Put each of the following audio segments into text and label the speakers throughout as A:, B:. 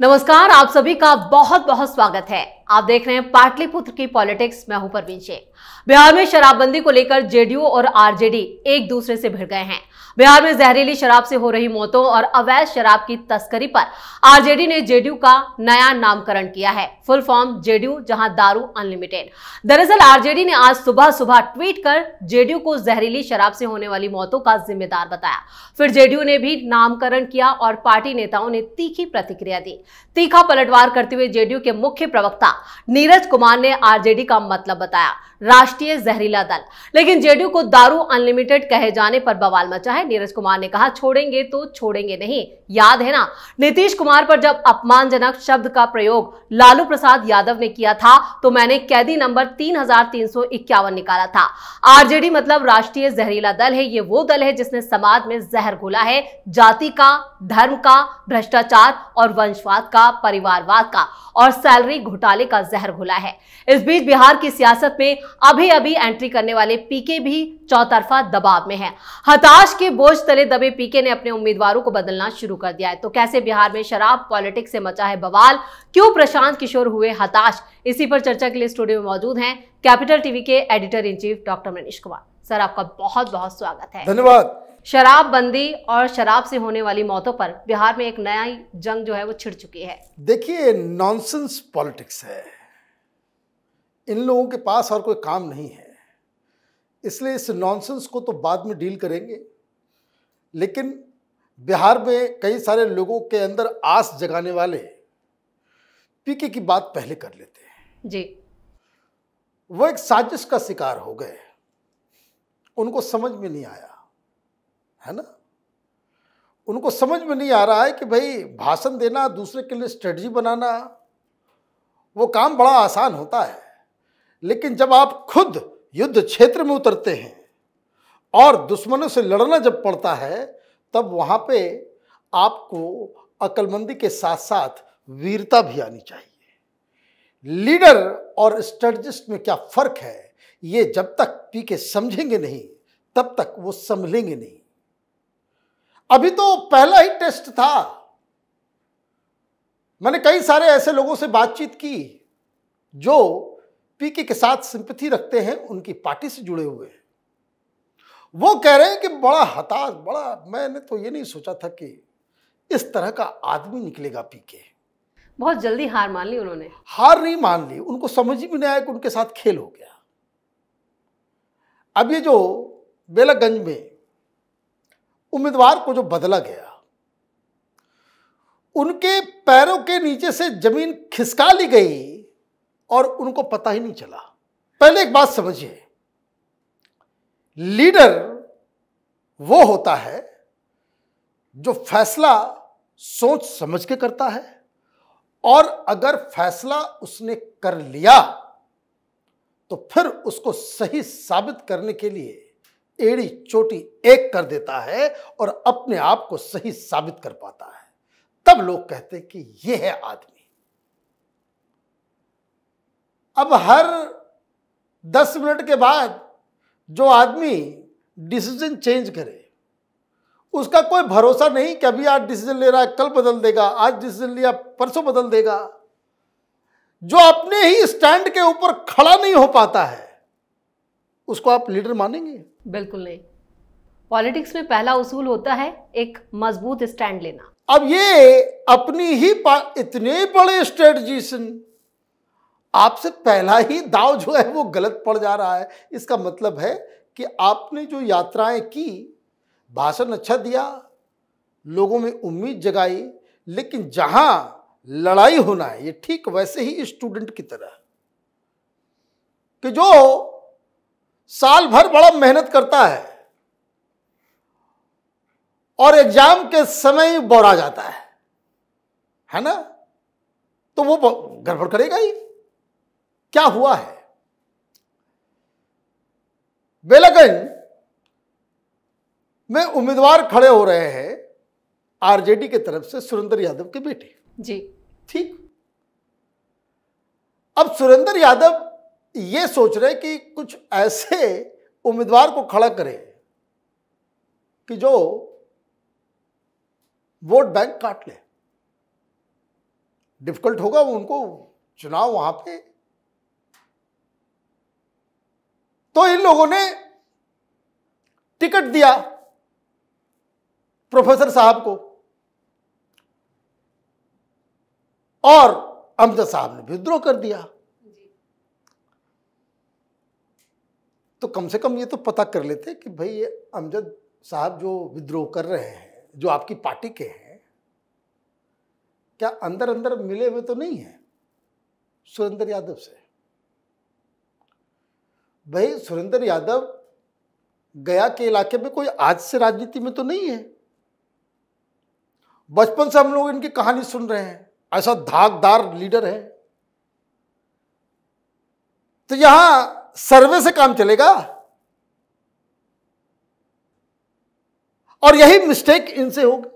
A: नमस्कार आप सभी का बहुत बहुत स्वागत है आप देख रहे हैं पाटलिपुत्र की पॉलिटिक्स मैं हूं परवीन शेख बिहार में शराबबंदी को लेकर जेडीयू और आरजेडी एक दूसरे से भिड़ गए हैं बिहार में जहरीली शराब से हो रही मौतों और अवैध शराब की तस्करी पर आरजेडी ने जेडीयू का नया नामकरण किया है फुल फॉर्म जेडीयू जहां दारू अनलिमिटेड दरअसल आरजेडी ने आज सुबह सुबह ट्वीट कर जेडीयू को जहरीली शराब से होने वाली मौतों का जिम्मेदार बताया फिर जेडीयू ने भी नामकरण किया और पार्टी नेताओं ने तीखी प्रतिक्रिया दी तीखा पलटवार करते हुए जेडीयू के मुख्य प्रवक्ता नीरज कुमार ने आरजेडी का मतलब बताया राष्ट्रीय जहरीला दल लेकिन जेडीयू को दारू अनलिमिटेड कहे जाने पर बवाल मचा है नीरज कुमार ने कहा छोड़ेंगे तो छोड़ेंगे नहीं याद है ना नीतीश कुमार पर जब अपमानजनक शब्द का प्रयोग लालू प्रसाद यादव ने किया था तो मैंने कैदी नंबर तीन निकाला था आरजेडी मतलब राष्ट्रीय जहरीला दल है ये वो दल है जिसने समाज में जहर घोला है जाति का धर्म का भ्रष्टाचार और वंशवाद का परिवारवाद का और सैलरी घोटाले का जहर घोला है इस बीच बिहार की सियासत में अभी अभी एंट्री करने वाले पीके भी चौतरफा दबाव में है हताश के बोझ तले दबे पीके ने अपने उम्मीदवारों को बदलना शुरू कर दिया है तो कैसे बिहार में शराब पॉलिटिक्स से मचा है बवाल क्यों प्रशांत किशोर हुए हताश इसी पर चर्चा के लिए स्टूडियो में मौजूद हैं कैपिटल टीवी के editor in chief doctor Manish Kumar sir आपका बहुत बहुत स्वागत है धन्यवाद शराबबंदी और शराब से होने वाली मौतों पर बिहार में एक नया जंग जो है वो छिड़ चुकी है
B: देखिए नॉनसेंस पॉलिटिक्स है इन लोगों के पास और कोई काम नहीं है इसलिए इस नॉनसेंस को तो बाद में डील करेंगे लेकिन बिहार में कई सारे लोगों के अंदर आस जगाने वाले पीके की बात पहले कर लेते हैं जी वो एक साजिश का शिकार हो गए उनको समझ में नहीं आया है ना उनको समझ में नहीं आ रहा है कि भाई भाषण देना दूसरे के लिए स्ट्रेटजी बनाना वो काम बड़ा आसान होता है लेकिन जब आप खुद युद्ध क्षेत्र में उतरते हैं और दुश्मनों से लड़ना जब पड़ता है तब वहाँ पे आपको अकलमंदी के साथ साथ वीरता भी आनी चाहिए लीडर और स्ट्रेटजिस्ट में क्या फ़र्क है ये जब तक पी के समझेंगे नहीं तब तक वो संभलेंगे नहीं अभी तो पहला ही टेस्ट था मैंने कई सारे ऐसे लोगों से बातचीत की जो पीके के साथ सिंपथी रखते हैं उनकी पार्टी से जुड़े हुए हैं वो कह रहे हैं कि बड़ा हताश बड़ा मैंने तो ये नहीं सोचा था कि इस तरह का आदमी निकलेगा पीके
A: बहुत जल्दी हार मान ली उन्होंने
B: हार नहीं मान ली उनको समझ भी नहीं आया कि उनके साथ खेल हो गया अब ये जो बेलागंज में उम्मीदवार को जो बदला गया उनके पैरों के नीचे से जमीन खिसका ली गई और उनको पता ही नहीं चला पहले एक बात समझिए लीडर वो होता है जो फैसला सोच समझ के करता है और अगर फैसला उसने कर लिया तो फिर उसको सही साबित करने के लिए एड़ी चोटी एक कर देता है और अपने आप को सही साबित कर पाता है तब लोग कहते कि यह है आदमी अब हर दस मिनट के बाद जो आदमी डिसीजन चेंज करे उसका कोई भरोसा नहीं कि अभी आज डिसीजन ले रहा है कल बदल देगा आज डिसीजन लिया परसों बदल देगा जो अपने ही स्टैंड के ऊपर खड़ा नहीं हो पाता है उसको आप लीडर मानेंगे बिल्कुल नहीं
A: पॉलिटिक्स में पहला उसूल होता है एक मजबूत स्टैंड लेना
B: अब ये अपनी ही इतने बड़े स्ट्रेटजिशन आपसे पहला ही दाव जो है वो गलत पड़ जा रहा है इसका मतलब है कि आपने जो यात्राएं की भाषण अच्छा दिया लोगों में उम्मीद जगाई लेकिन जहां लड़ाई होना है ये ठीक वैसे ही स्टूडेंट की तरह कि जो साल भर बड़ा मेहनत करता है और एग्जाम के समय बौरा जाता है है ना तो वो गड़बड़ करेगा ही क्या हुआ है बेलागंज में उम्मीदवार खड़े हो रहे हैं आरजेडी की तरफ से सुरेंद्र यादव के बेटे जी ठीक अब सुरेंद्र यादव ये सोच रहे कि कुछ ऐसे उम्मीदवार को खड़ा करें कि जो वोट बैंक काट ले डिफिकल्ट होगा वो उनको चुनाव वहां पे तो इन लोगों ने टिकट दिया प्रोफेसर साहब को और अमजद साहब ने विद्रोह कर दिया तो कम से कम ये तो पता कर लेते कि भाई ये अमजद साहब जो विद्रोह कर रहे हैं जो आपकी पार्टी के हैं क्या अंदर अंदर मिले हुए तो नहीं है सुरेंद्र यादव से भाई सुरेंद्र यादव गया के इलाके में कोई आज से राजनीति में तो नहीं है बचपन से हम लोग इनकी कहानी सुन रहे हैं ऐसा धाकदार लीडर है तो यहां सर्वे से काम चलेगा और यही मिस्टेक इनसे होगी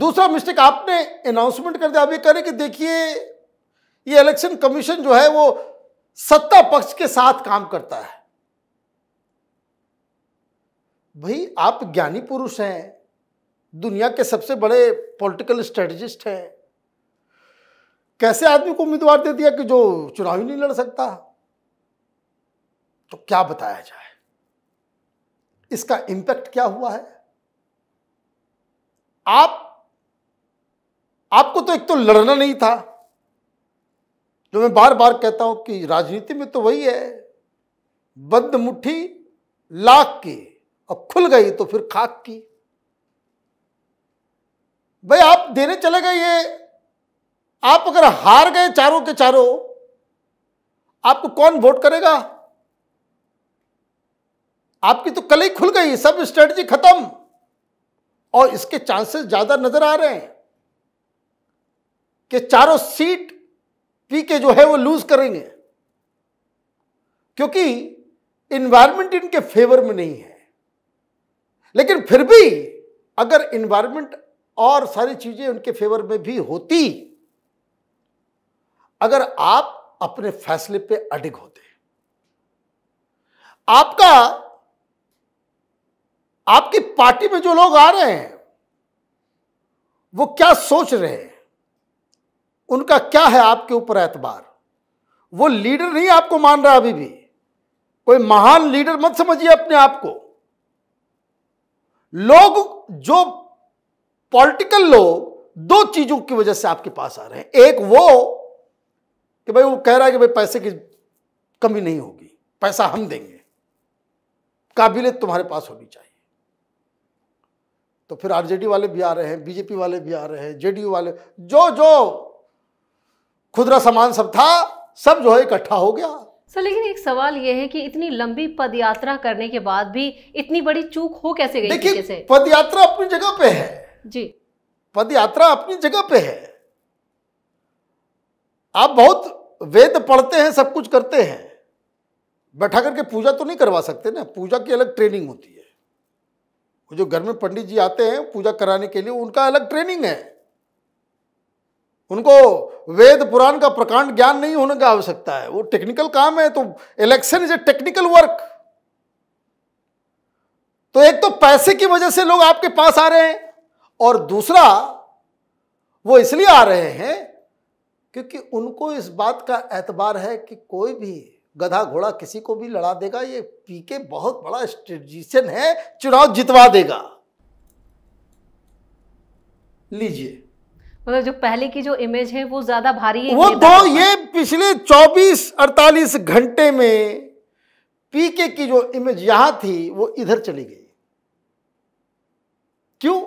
B: दूसरा मिस्टेक आपने अनाउंसमेंट कर दिया आप ये करें कि देखिए ये इलेक्शन कमीशन जो है वो सत्ता पक्ष के साथ काम करता है भाई आप ज्ञानी पुरुष हैं दुनिया के सबसे बड़े पॉलिटिकल स्ट्रेटजिस्ट हैं कैसे आदमी को उम्मीदवार दे दिया कि जो चुनाव ही नहीं लड़ सकता तो क्या बताया जाए इसका इंपैक्ट क्या हुआ है आप आपको तो एक तो लड़ना नहीं था जो मैं बार बार कहता हूं कि राजनीति में तो वही है बंद मुट्ठी लाख की और खुल गई तो फिर खाक की भाई आप देने चले गए ये आप अगर हार गए चारों के चारों आपको कौन वोट करेगा आपकी तो कल ही खुल गई सब स्ट्रेटजी खत्म और इसके चांसेस ज्यादा नजर आ रहे हैं कि चारों सीट के जो है वो लूज करेंगे क्योंकि इन्वायरमेंट इनके फेवर में नहीं है लेकिन फिर भी अगर इन्वायरमेंट और सारी चीजें उनके फेवर में भी होती अगर आप अपने फैसले पे अडिग होते आपका आपकी पार्टी में जो लोग आ रहे हैं वो क्या सोच रहे हैं उनका क्या है आपके ऊपर एतबार वो लीडर नहीं आपको मान रहा अभी भी कोई महान लीडर मत समझिए अपने आप को लोग जो पॉलिटिकल लोग दो चीजों की वजह से आपके पास आ रहे हैं एक वो कि भाई वो कह रहा है कि भाई पैसे की कमी नहीं होगी पैसा हम देंगे काबिलियत तुम्हारे पास होनी चाहिए तो फिर आरजेडी वाले भी आ रहे हैं बीजेपी वाले भी आ रहे हैं जेडीयू वाले जो जो खुदरा सामान सब था सब जो है इकट्ठा हो गया
A: सर लेकिन एक सवाल यह है कि इतनी लंबी पद यात्रा करने के बाद भी इतनी बड़ी चूक हो कैसे गई देखिए
B: पद यात्रा अपनी जगह पे है जी पद यात्रा अपनी जगह पे है आप बहुत वेद पढ़ते हैं सब कुछ करते हैं बैठा करके पूजा तो नहीं करवा सकते ना पूजा की अलग ट्रेनिंग होती है वो जो घर में पंडित जी आते हैं पूजा कराने के लिए उनका अलग ट्रेनिंग है उनको वेद पुराण का प्रकांड ज्ञान नहीं होने का आवश्यकता है वो टेक्निकल काम है तो election is a technical work तो एक तो पैसे की वजह से लोग आपके पास आ रहे हैं और दूसरा वो इसलिए आ रहे हैं क्योंकि उनको इस बात का एतबार है कि कोई भी गधा घोड़ा किसी को भी लड़ा देगा ये पीके बहुत बड़ा स्ट्रेटिशन है चुनाव जितवा देगा लीजिए
A: मतलब जो पहले की जो इमेज है वो ज्यादा भारी है वो दो
B: ये पिछले 24-48 घंटे में पीके की जो इमेज यहां थी वो इधर चली गई क्यों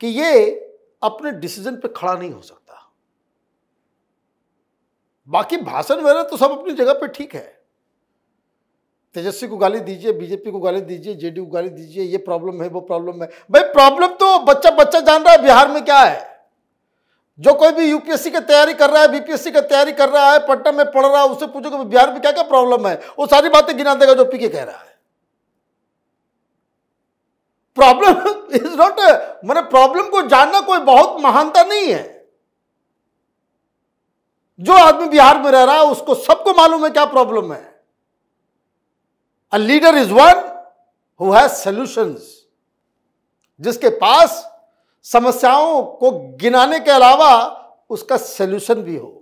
B: कि ये अपने डिसीजन पे खड़ा नहीं हो सकता बाकी भाषण वगैरह तो सब अपनी जगह पे ठीक है तेजस्वी को गाली दीजिए बीजेपी को गाली दीजिए जेडीयू को गाली दीजिए ये प्रॉब्लम है वो प्रॉब्लम है भाई प्रॉब्लम तो बच्चा बच्चा जान रहा है बिहार में क्या है जो कोई भी यूपीएससी की तैयारी कर रहा है बीपीएससी की तैयारी कर रहा है पटना में पढ़ रहा है उससे पूछो कि बिहार में क्या क्या प्रॉब्लम है वो सारी बातें गिना देगा जो पीके कह रहा है प्रॉब्लम इज नॉट मैंने प्रॉब्लम को जानना कोई बहुत महानता नहीं है जो आदमी बिहार में रह रहा है उसको सबको मालूम है क्या प्रॉब्लम है a leader is one who has solutions. जिसके पास समस्याओं को गिनाने के अलावा उसका सोल्यूशन भी हो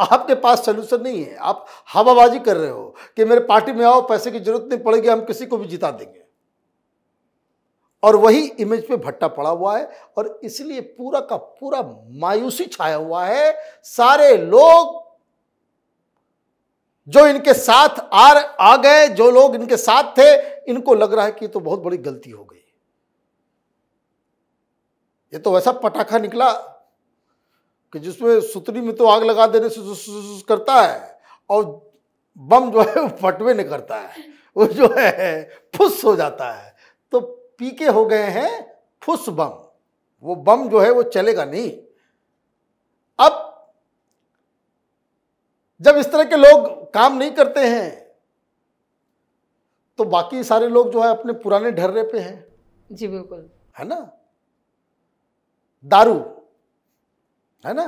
B: आपके पास सोल्यूशन नहीं है आप हवाबाजी कर रहे हो कि मेरे पार्टी में आओ पैसे की जरूरत नहीं पड़ेगी हम किसी को भी जिता देंगे और वही इमेज पे भट्टा पड़ा हुआ है और इसलिए पूरा का पूरा मायूसी छाया हुआ है सारे लोग जो इनके साथ आ आ गए जो लोग इनके साथ थे इनको लग रहा है कि तो बहुत बड़ी गलती हो गई ये तो वैसा पटाखा निकला कि जिसमें सुतरी में तो आग लगा देने से करता है और बम जो है वो फटवे नहीं करता है वो जो है फुस हो जाता है तो पीके हो गए हैं फुस बम वो बम जो है वो चलेगा नहीं अब जब इस तरह के लोग काम नहीं करते हैं तो बाकी सारे लोग जो है अपने पुराने ढर्रे पे हैं जी बिल्कुल है ना दारू है ना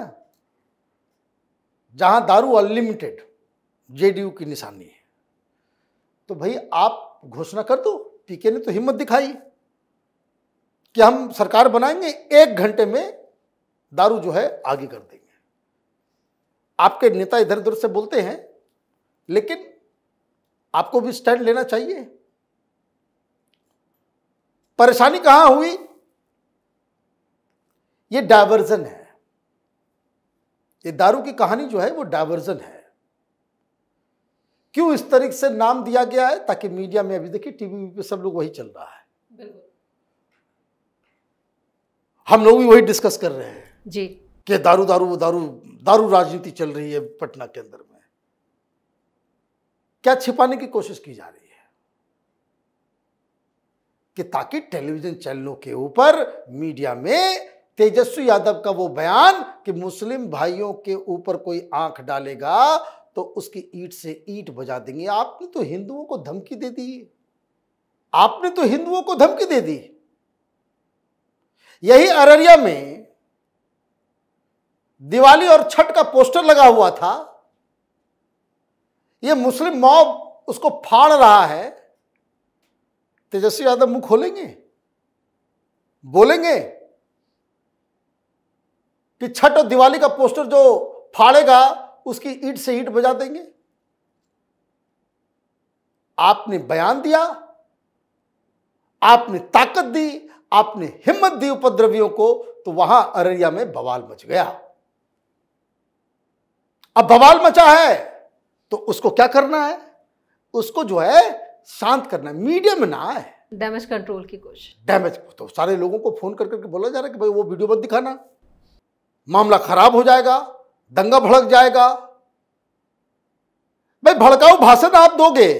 B: जहां दारू अनलिमिटेड जेडीयू की निशानी है तो भाई आप घोषणा कर दो पीके ने तो हिम्मत दिखाई कि हम सरकार बनाएंगे एक घंटे में दारू जो है आगे कर देंगे आपके नेता इधर उधर से बोलते हैं लेकिन आपको भी स्टैंड लेना चाहिए परेशानी कहां हुई ये डायवर्जन है ये दारू की कहानी जो है वो डायवर्जन है क्यों इस तरीके से नाम दिया गया है ताकि मीडिया में अभी देखिए टीवी पे सब लोग वही चल रहा है हम लोग भी वही डिस्कस कर रहे हैं जी कि दारू दारू वो दारू दारू राजनीति चल रही है पटना के अंदर में क्या छिपाने की कोशिश की जा रही है कि ताकि टेलीविजन चैनलों के ऊपर मीडिया में तेजस्वी यादव का वो बयान कि मुस्लिम भाइयों के ऊपर कोई आंख डालेगा तो उसकी ईट से ईट बजा देंगे आपने तो हिंदुओं को धमकी दे दी आपने तो हिंदुओं को धमकी दे दी यही अररिया में दिवाली और छठ का पोस्टर लगा हुआ था ये मुस्लिम मॉब उसको फाड़ रहा है तेजस्वी यादव मुंह खोलेंगे बोलेंगे कि छठ और दिवाली का पोस्टर जो फाड़ेगा उसकी ईट से ईट बजा देंगे आपने बयान दिया आपने ताकत दी आपने हिम्मत दी उपद्रवियों को तो वहां अररिया में बवाल मच गया अब बवाल मचा है तो उसको क्या करना है उसको जो है शांत करना है मीडियम में ना आए
A: डैमेज कंट्रोल की कोशिश
B: डैमेज तो सारे लोगों को फोन कर करके बोला जा रहा है कि भाई वो वीडियो मत दिखाना मामला खराब हो जाएगा दंगा भड़क जाएगा भाई भड़काऊ भाषण आप दोगे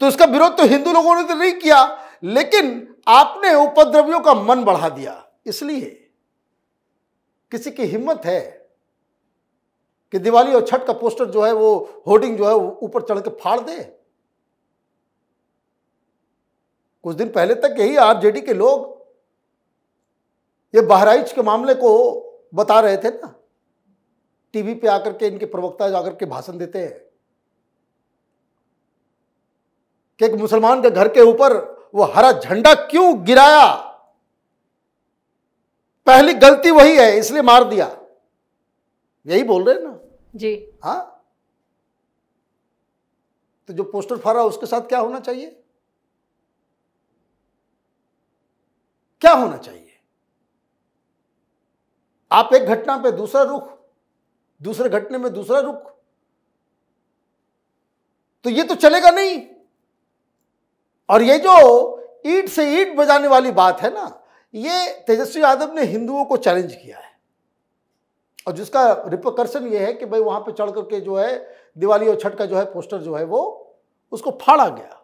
B: तो इसका विरोध तो हिंदू लोगों ने तो नहीं किया लेकिन आपने उपद्रवियों का मन बढ़ा दिया इसलिए किसी की हिम्मत है कि दिवाली और छठ का पोस्टर जो है वो होर्डिंग जो है ऊपर चढ़ के फाड़ दे कुछ दिन पहले तक यही आरजेडी के लोग ये बहराइच के मामले को बता रहे थे ना टीवी पे आकर के इनके प्रवक्ता जाकर के भाषण देते हैं कि एक मुसलमान के घर के ऊपर वो हरा झंडा क्यों गिराया पहली गलती वही है इसलिए मार दिया यही बोल रहे ना जी हाँ तो जो पोस्टर फारा उसके साथ क्या होना चाहिए क्या होना चाहिए आप एक घटना पे दूसरा रुख दूसरे घटने में दूसरा रुख तो ये तो चलेगा नहीं और ये जो ईट से ईट बजाने वाली बात है ना ये तेजस्वी यादव ने हिंदुओं को चैलेंज किया है और जिसका रिपोकर्सन ये है कि भाई वहाँ पे चढ़ करके जो है दिवाली और छठ का जो है पोस्टर जो है वो उसको फाड़ा गया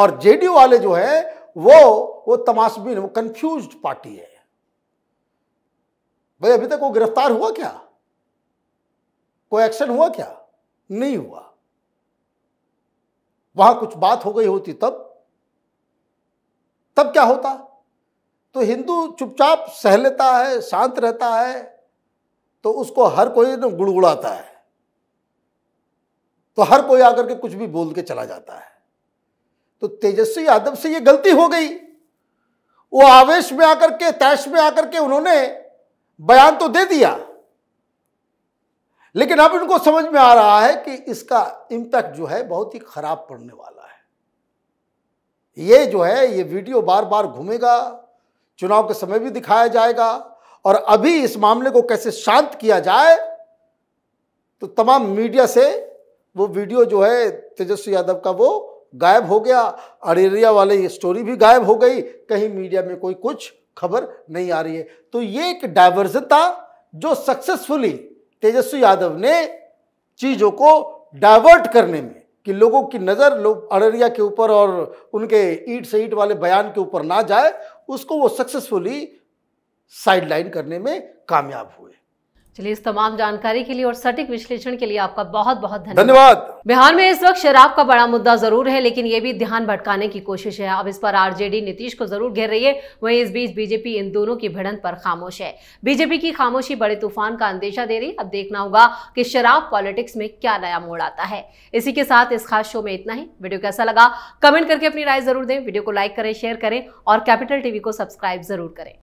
B: और जेडीयू वाले जो है वो वो तमाशबीन वो कंफ्यूज पार्टी है भाई अभी तक वो गिरफ्तार हुआ क्या कोई एक्शन हुआ क्या नहीं हुआ वहां कुछ बात हो गई होती तब तब क्या होता तो हिंदू चुपचाप सह लेता है शांत रहता है तो उसको हर कोई गुड़गुड़ाता है तो हर कोई आकर के कुछ भी बोल के चला जाता है तो तेजस्वी यादव से ये गलती हो गई वो आवेश में आकर के तैश में आकर के उन्होंने बयान तो दे दिया लेकिन अब इनको समझ में आ रहा है कि इसका इम्पैक्ट जो है बहुत ही खराब पड़ने वाला है ये जो है ये वीडियो बार बार घूमेगा चुनाव के समय भी दिखाया जाएगा और अभी इस मामले को कैसे शांत किया जाए तो तमाम मीडिया से वो वीडियो जो है तेजस्वी यादव का वो गायब हो गया अरेरिया वाले ये स्टोरी भी गायब हो गई कहीं मीडिया में कोई कुछ खबर नहीं आ रही है तो ये एक डाइवर्जन था जो सक्सेसफुली तेजस्वी यादव ने चीज़ों को डाइवर्ट करने में कि लोगों की नज़र लोग अररिया के ऊपर और उनके ईट से ईट वाले बयान के ऊपर ना जाए उसको वो सक्सेसफुली साइडलाइन करने में कामयाब हुए
A: चलिए इस तमाम जानकारी के लिए और सटीक विश्लेषण के लिए आपका बहुत बहुत धन्यवाद बिहार में इस वक्त शराब का बड़ा मुद्दा जरूर है लेकिन ये भी ध्यान भटकाने की कोशिश है अब इस पर आरजेडी नीतीश को जरूर घेर रही है वहीं इस बीच बीजेपी इन दोनों की भिड़ंत पर खामोश है बीजेपी की खामोशी बड़े तूफान का अंदेशा दे रही अब देखना होगा की शराब पॉलिटिक्स में क्या नया मोड़ आता है इसी के साथ इस खास शो में इतना ही वीडियो कैसा लगा कमेंट करके अपनी राय जरूर दें वीडियो को लाइक करें शेयर करें और कैपिटल टीवी को सब्सक्राइब जरूर करें